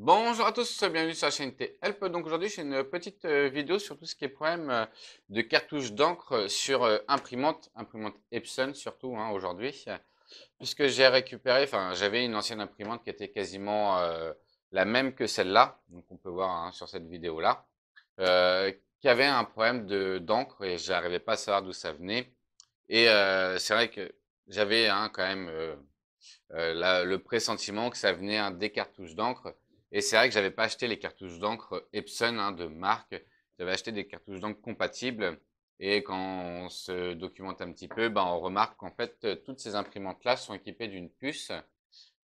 Bonjour à tous, bienvenue sur la chaîne Help. Donc aujourd'hui, j'ai une petite euh, vidéo sur tout ce qui est problème euh, de cartouche d'encre sur euh, imprimante, imprimante Epson surtout hein, aujourd'hui, puisque j'ai récupéré, enfin j'avais une ancienne imprimante qui était quasiment la même que celle-là, donc on peut voir hein, sur cette vidéo-là, qui avait un problème d'encre et et j'arrivais pas à savoir d'où ça venait. Et c'est vrai que j'avais hein, quand même le pressentiment que ça venait des cartouches d'encre et c'est vrai que je n'avais pas acheté les cartouches d'encre Epson hein, de marque. J'avais acheté des cartouches d'encre compatibles. Et quand on se documente un petit peu, ben, on remarque qu'en fait, euh, toutes ces imprimantes-là sont équipées d'une puce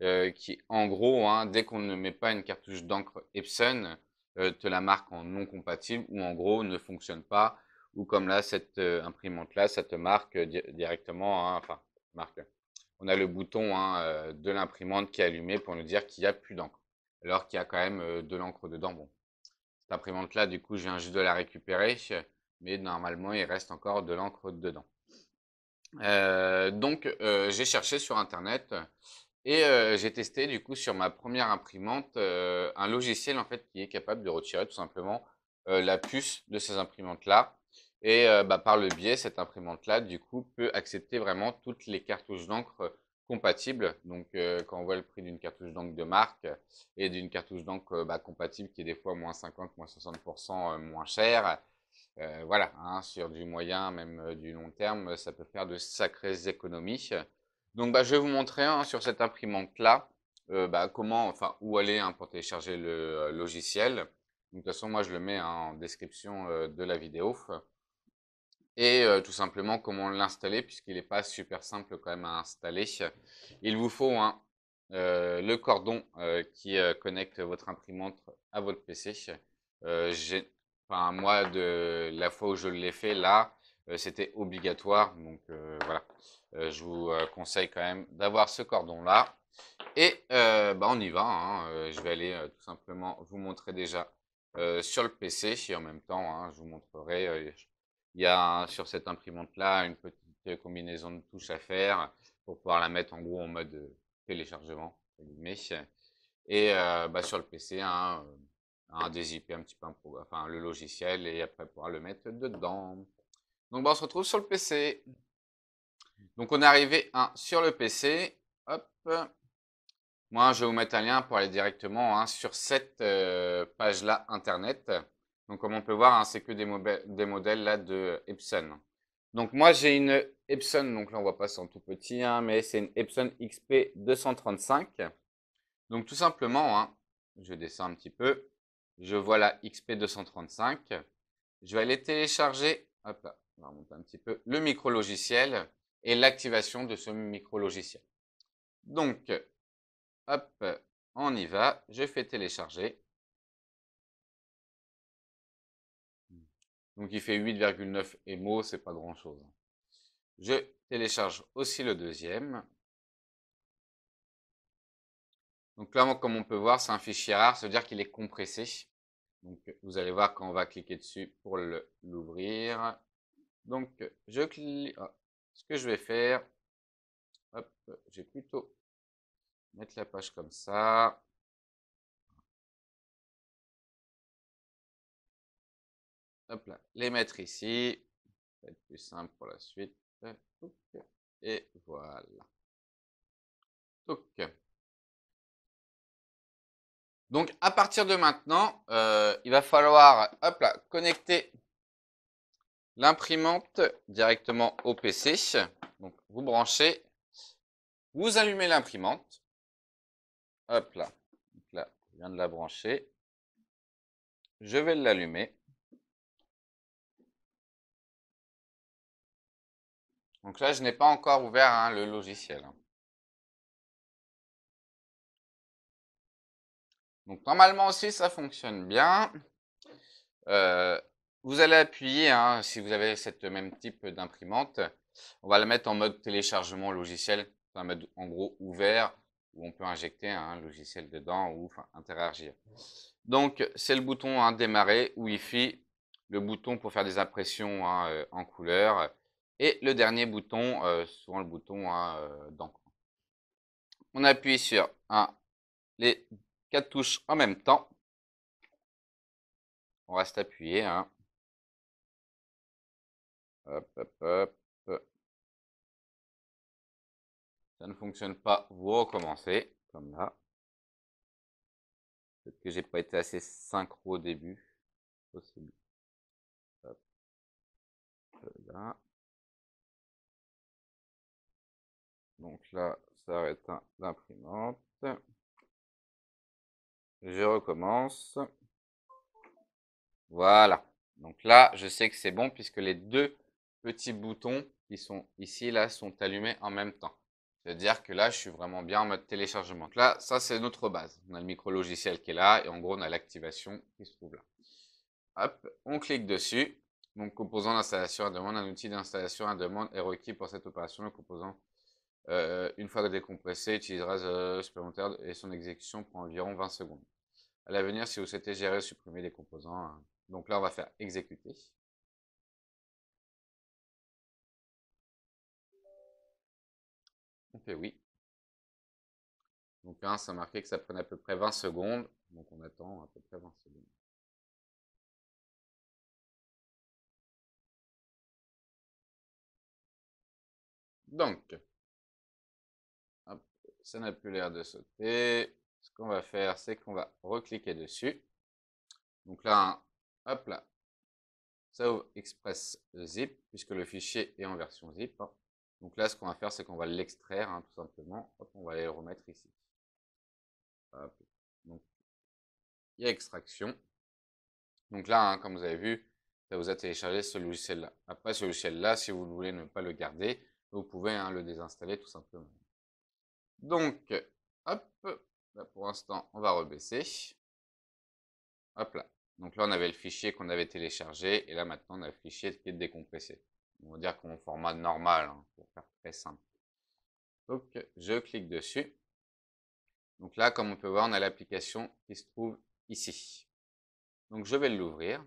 euh, qui, en gros, hein, dès qu'on ne met pas une cartouche d'encre Epson, euh, te la marque en non compatible ou en gros ne fonctionne pas. Ou comme là, cette imprimante-là, ça te marque directement, hein, enfin, marque. On a le bouton de l'imprimante qui est allumé pour nous dire qu'il n'y a plus d'encre alors qu'il y a quand même de l'encre dedans. Bon, cette imprimante-là, du coup, je viens juste de la récupérer, mais normalement, il reste encore de l'encre dedans. donc, j'ai cherché sur Internet et j'ai testé, du coup, sur ma première imprimante, un logiciel, en fait, qui est capable de retirer tout simplement la puce de ces imprimantes-là. Et bah, par le biais, cette imprimante-là, du coup, peut accepter vraiment toutes les cartouches d'encre compatible. Donc, euh, quand on voit le prix d'une cartouche d'encre de marque et d'une cartouche d'encre euh, bah, compatible qui est des fois moins 50, moins 60% euh, moins cher, voilà, hein, sur du moyen, même du long terme, ça peut faire de sacrées économies. Donc, bah, je vais vous montrer hein, sur cette imprimante-là bah, comment, enfin, où aller hein, pour télécharger le logiciel. de toute façon, moi, je le mets en description de la vidéo et tout simplement comment l'installer puisqu'il n'est pas super simple quand même à installer. Il vous faut le cordon qui connecte votre imprimante à votre PC. Enfin, moi, de la fois où je l'ai fait là, c'était obligatoire. Donc voilà, je vous conseille quand même d'avoir ce cordon-là. Et bah, on y va. Hein, je vais aller tout simplement vous montrer déjà sur le PC. Et en même temps, hein, je vous montrerai il y a sur cette imprimante-là une petite euh, combinaison de touches à faire pour pouvoir la mettre en gros en mode euh, téléchargement. Et euh, bah, sur le PC, hein, un, un un petit peu le logiciel, et après pouvoir le mettre dedans. Donc bah, on se retrouve sur le PC. Donc on est arrivé hein, sur le PC. Hop. Moi, je vais vous mettre un lien pour aller directement hein, sur cette page-là Internet. Donc, comme on peut voir, hein, c'est que des, modèles là de Epson. Donc, moi, j'ai une Epson, donc là, on voit pas, ça en tout petit, hein, mais c'est une Epson XP 235. Donc, tout simplement, hein, je descends un petit peu, je vois la XP 235. Je vais aller télécharger, hop on va remonter un petit peu, le micro-logiciel et l'activation de ce micro-logiciel. Donc, hop, on y va, je fais télécharger. Donc il fait 8,9 émo, c'est pas grand chose. Je télécharge aussi le deuxième. Donc là, comme on peut voir, c'est un fichier rare, ça veut dire qu'il est compressé. Donc vous allez voir quand on va cliquer dessus pour l'ouvrir. Donc je clique. Ah, ce que je vais faire, hop, j'ai plutôt mettre la page comme ça. les mettre ici. Ça va être plus simple pour la suite. Et voilà. Donc, à partir de maintenant, euh, il va falloir connecter l'imprimante directement au PC. Donc, vous branchez, vous allumez l'imprimante. Hop là. là, je viens de la brancher. Je vais l'allumer. Donc là, je n'ai pas encore ouvert hein, le logiciel. Hein. Donc normalement aussi, ça fonctionne bien. Euh, vous allez appuyer, hein, si vous avez cette même type d'imprimante, on va la mettre en mode téléchargement logiciel, en mode en gros ouvert, où on peut injecter un logiciel dedans ou interagir. Donc c'est le bouton démarrer, Wi-Fi, le bouton pour faire des impressions euh, en couleur, et le dernier bouton, euh, souvent le bouton hein, euh, d'encre. On appuie sur les quatre touches en même temps. On reste appuyé. Hein. Ça ne fonctionne pas, vous recommencez, comme là. Peut-être que j'ai pas été assez synchro au début. Possible. Euh, Donc là, ça arrête l'imprimante. Je recommence. Voilà. Donc là, je sais que c'est bon puisque les deux petits boutons qui sont ici, là, sont allumés en même temps. C'est-à-dire que là, je suis vraiment bien en mode téléchargement. là, ça, c'est notre base. On a le micro-logiciel qui est là et en gros, on a l'activation qui se trouve là. Hop, on clique dessus. Donc, composant d'installation à demande, un outil d'installation à demande est requis pour cette opération. Le composant euh, une fois décompressé, utilisera ce euh, supplémentaire et son exécution prend environ 20 secondes. À l'avenir, si vous souhaitez gérer ou supprimer des composants, hein. donc là, on va faire exécuter. On fait oui. Donc là, ça marqué que ça prenait à peu près 20 secondes. Donc on attend à peu près 20 secondes. Donc, ça n'a plus l'air de sauter. Ce qu'on va faire, c'est qu'on va recliquer dessus. Donc là, hop là, ça Express Zip, puisque le fichier est en version zip. Hein. Donc là, ce qu'on va faire, c'est qu'on va l'extraire, hein, tout simplement. Hop, on va aller le remettre ici. Donc, il y a extraction. Donc là, hein, comme vous avez vu, ça vous a téléchargé ce logiciel-là. Après, ce logiciel-là, si vous voulez ne pas le garder, vous pouvez le désinstaller tout simplement. Donc, hop, là pour l'instant, on va rebaisser. Hop là. Donc là, on avait le fichier qu'on avait téléchargé, et là maintenant, on a le fichier qui est décompressé. On va dire qu'on format normal, hein, pour faire très simple. Donc, je clique dessus. Donc là, comme on peut voir, on a l'application qui se trouve ici. Donc, je vais l'ouvrir.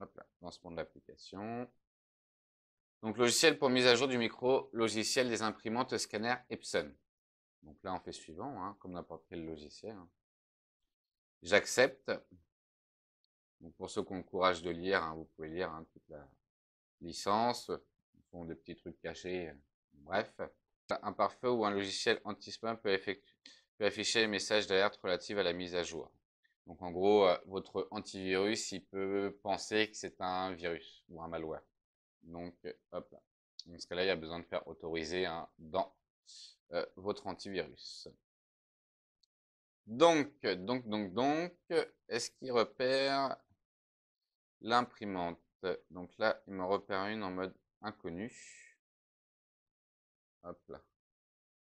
Hop là, lancement de l'application. Donc, logiciel pour mise à jour du micro, logiciel des imprimantes scanner Epson. Donc là, on fait suivant, hein, comme n'importe quel logiciel. Hein. J'accepte. pour ceux qui ont le courage de lire, hein, vous pouvez lire toute la licence. Ils font des petits trucs cachés. Euh, bref. Un pare-feu ou un logiciel anti-spam peut, peut, afficher les messages d'alerte relatifs à la mise à jour. Donc en gros, euh, votre antivirus, il peut penser que c'est un virus ou un malware. Donc, euh, hop, dans ce cas-là, il y a besoin de faire autoriser dans euh, votre antivirus. Donc, euh, donc, donc, donc, est-ce qu'il repère l'imprimante Donc là, il me repère une en mode inconnu. Hop là.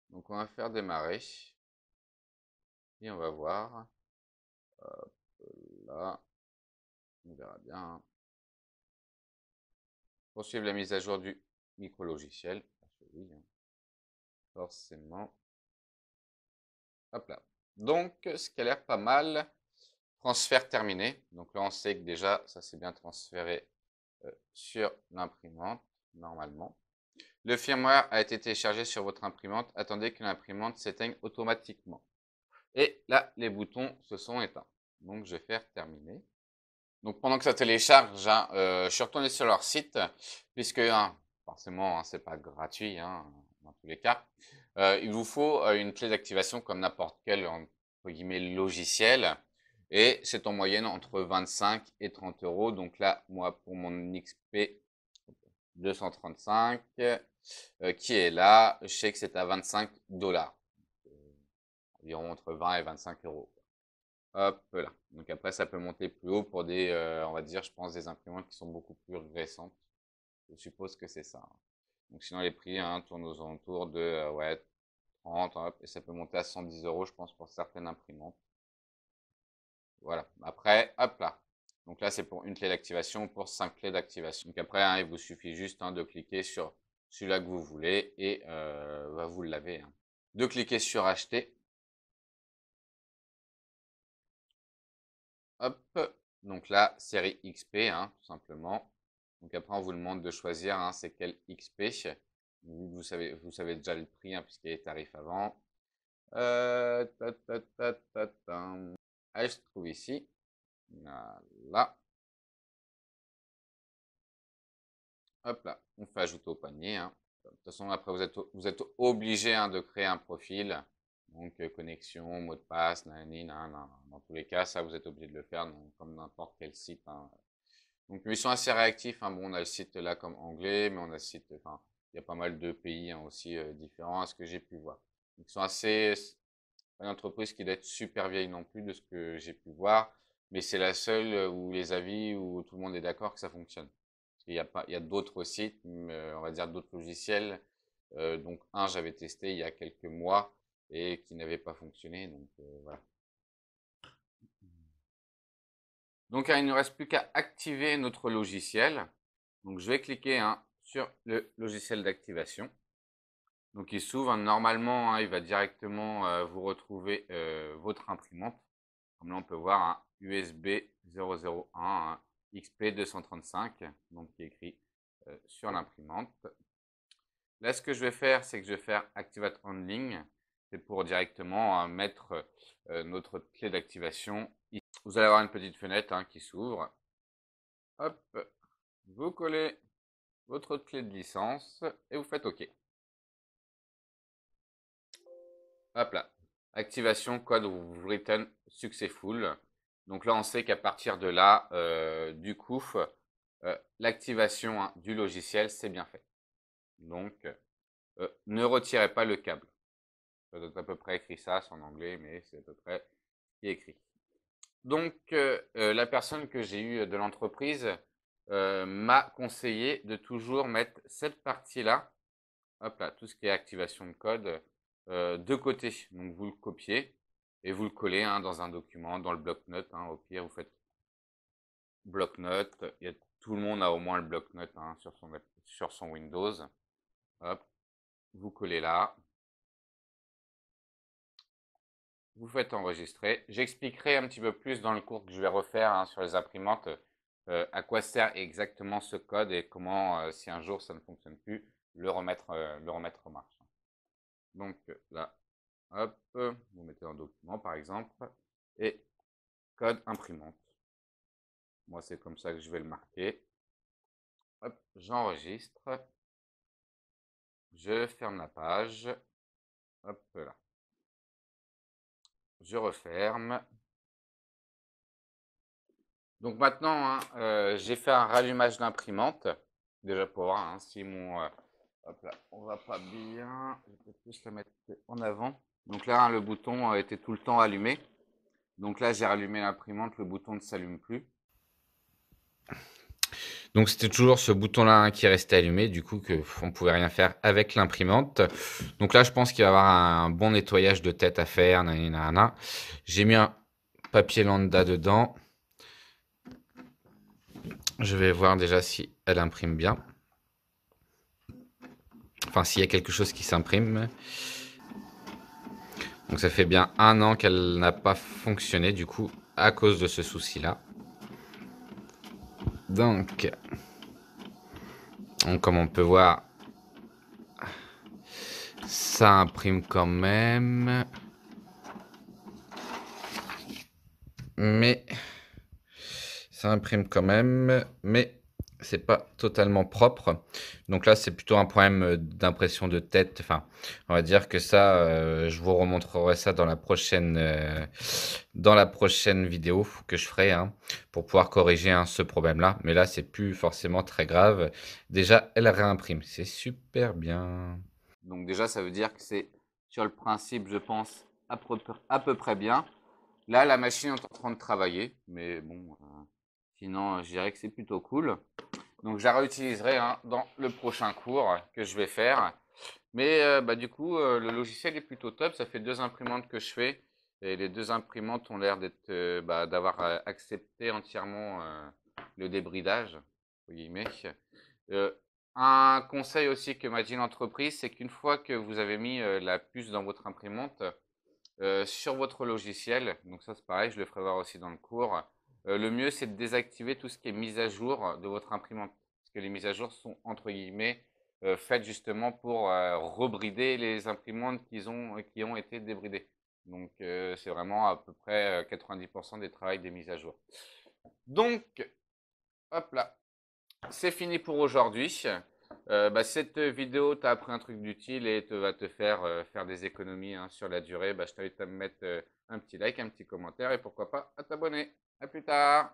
Donc on va faire démarrer. Et on va voir. Hop là. On verra bien. Hein. Poursuivre la mise à jour du micro-logiciel. Ah, hein. Forcément. Hop là. Donc, ce qui a l'air pas mal. Transfert terminé. Donc là, on sait que déjà, ça s'est bien transféré euh, sur l'imprimante, normalement. Le firmware a été téléchargé sur votre imprimante. Attendez que l'imprimante s'éteigne automatiquement. Et là, les boutons se sont éteints. Donc, je vais faire terminer. Donc pendant que ça télécharge, hein, euh, je suis retourné sur leur site, puisque hein, forcément, hein, c'est pas gratuit dans tous les cas. Euh, il vous faut euh, une clé d'activation comme n'importe quel entre guillemets, logiciel. Et c'est en moyenne entre 25 et 30 euros. Donc là, moi, pour mon XP 235, qui est là, je sais que c'est à 25 dollars. environ entre 20 et 25 euros. Hop là. Donc après, ça peut monter plus haut pour des, euh, on va dire, je pense, des imprimantes qui sont beaucoup plus récentes. Je suppose que c'est ça. Hein. Donc sinon, les prix hein, tournent aux alentours de euh, ouais, 30, hop, et ça peut monter à 110 euros, je pense, pour certaines imprimantes. Voilà. Après, hop là. Donc là, c'est pour une clé d'activation, pour cinq clés d'activation. Donc après, hein, il vous suffit juste de cliquer sur celui-là que vous voulez et euh, bah, vous l'avez. De cliquer sur acheter Donc là, série XP, hein, tout simplement. Donc après, on vous demande de choisir hein, c'est quel XP. Vous savez, vous savez déjà le prix, hein, puisqu'il y a les tarifs avant. Euh, se je trouve ici. Voilà. Hop là, on fait ajouter au panier. Hein. De toute façon, après, vous êtes, vous êtes obligé de créer un profil. Donc, euh, connexion, mot de passe, Dans tous les cas, ça, vous êtes obligé de le faire, donc, comme n'importe quel site. Hein. Donc, ils sont assez réactifs. Hein. Bon, on a le site là comme anglais, mais on a le site, enfin, il y a pas mal de pays hein, aussi euh, différents à ce que j'ai pu voir. ils sont assez, une entreprise qui doit être super vieille non plus de ce que j'ai pu voir, mais c'est la seule euh, où les avis, où tout le monde est d'accord que ça fonctionne. y a pas, il y a d'autres sites, on va dire d'autres logiciels. donc, un, j'avais testé il y a quelques mois qui n'avait pas fonctionné. Donc euh, voilà. Donc hein, il ne nous reste plus qu'à activer notre logiciel. Donc je vais cliquer hein, sur le logiciel d'activation. Donc il s'ouvre, hein, normalement il va directement euh, vous retrouver euh, votre imprimante. Comme là on peut voir USB 001 XP235, donc qui est écrit sur l'imprimante. Là, ce que je vais faire, c'est que je vais faire Activate online c'est pour directement hein, mettre euh, notre clé d'activation. Vous allez avoir une petite fenêtre hein, qui s'ouvre. Hop, vous collez votre clé de licence et vous faites OK. Hop là, activation code written successful. Donc là, on sait qu'à partir de là, euh, du coup, euh, l'activation hein, du logiciel, c'est bien fait. Donc, ne retirez pas le câble. Ça être à peu près écrit ça en anglais, mais c'est à peu près écrit. Donc, euh, euh, la personne que j'ai eue de l'entreprise euh, m'a conseillé de toujours mettre cette partie-là, hop là, tout ce qui est activation de code, de côté. Donc, vous le copiez et vous le collez hein, dans un document, dans le bloc-notes. Hein. au pire, vous faites bloc-notes. Tout le monde a au moins le bloc-notes hein, sur, son, sur son Windows. Hop, vous collez là, vous faites enregistrer. J'expliquerai un petit peu plus dans le cours que je vais refaire hein, sur les imprimantes euh, à quoi sert exactement ce code et comment, euh, si un jour ça ne fonctionne plus, le remettre, euh, le remettre en marche. Donc là, hop, vous mettez un document par exemple et code imprimante. Moi, c'est comme ça que je vais le marquer. Hop, j'enregistre. Je ferme la page. Hop là je referme. Donc maintenant, hein, euh, j'ai fait un rallumage d'imprimante, déjà pour voir hein, si mon... Euh, hop on va pas bien, je vais peut-être mettre en avant. Donc là, hein, le bouton euh, était tout le temps allumé. Donc là, j'ai rallumé l'imprimante, le bouton ne s'allume plus. Donc c'était toujours ce bouton-là hein, qui restait allumé, du coup que on pouvait rien faire avec l'imprimante. Donc là, je pense qu'il va y avoir un bon nettoyage de tête à faire. J'ai mis un papier lambda dedans. Je vais voir déjà si elle imprime bien. Enfin, s'il y a quelque chose qui s'imprime. Donc ça fait bien un an qu'elle n'a pas fonctionné, du coup, à cause de ce souci-là. Donc, comme on peut voir, ça imprime quand même. Mais, ça imprime quand même. Mais, c'est pas totalement propre. Donc là, c'est plutôt un problème euh, d'impression de tête. Enfin, on va dire que ça, euh, je vous remontrerai ça dans la prochaine, euh, dans la prochaine vidéo que je ferai hein, pour pouvoir corriger hein, ce problème-là. Mais là, c'est plus forcément très grave. Déjà, elle réimprime. C'est super bien. Donc déjà, ça veut dire que c'est sur le principe, je pense, à peu, près bien. Là, la machine est en train de travailler, mais bon. Sinon, euh, je dirais que c'est plutôt cool. Donc, je la réutiliserai hein, dans le prochain cours que je vais faire. Mais euh, bah, du coup, euh, le logiciel est plutôt top. Ça fait deux imprimantes que je fais. Et les deux imprimantes ont l'air d'être, bah, d'avoir accepté entièrement le débridage. un conseil aussi que m'a dit l'entreprise, c'est qu'une fois que vous avez mis la puce dans votre imprimante, sur votre logiciel, donc ça c'est pareil, je le ferai voir aussi dans le cours, euh, le mieux, c'est de désactiver tout ce qui est mise à jour de votre imprimante. Parce que les mises à jour sont, entre guillemets, euh, faites justement pour euh, rebrider les imprimantes qui ont, été débridées. Donc, c'est vraiment à peu près 90% des travaux des mises à jour. Donc, hop là, c'est fini pour aujourd'hui. Bah, cette vidéo t'a appris un truc d'utile et te, va te faire faire des économies hein, sur la durée, bah, je t'invite à me mettre un petit like, un petit commentaire et pourquoi pas à t'abonner. aplicar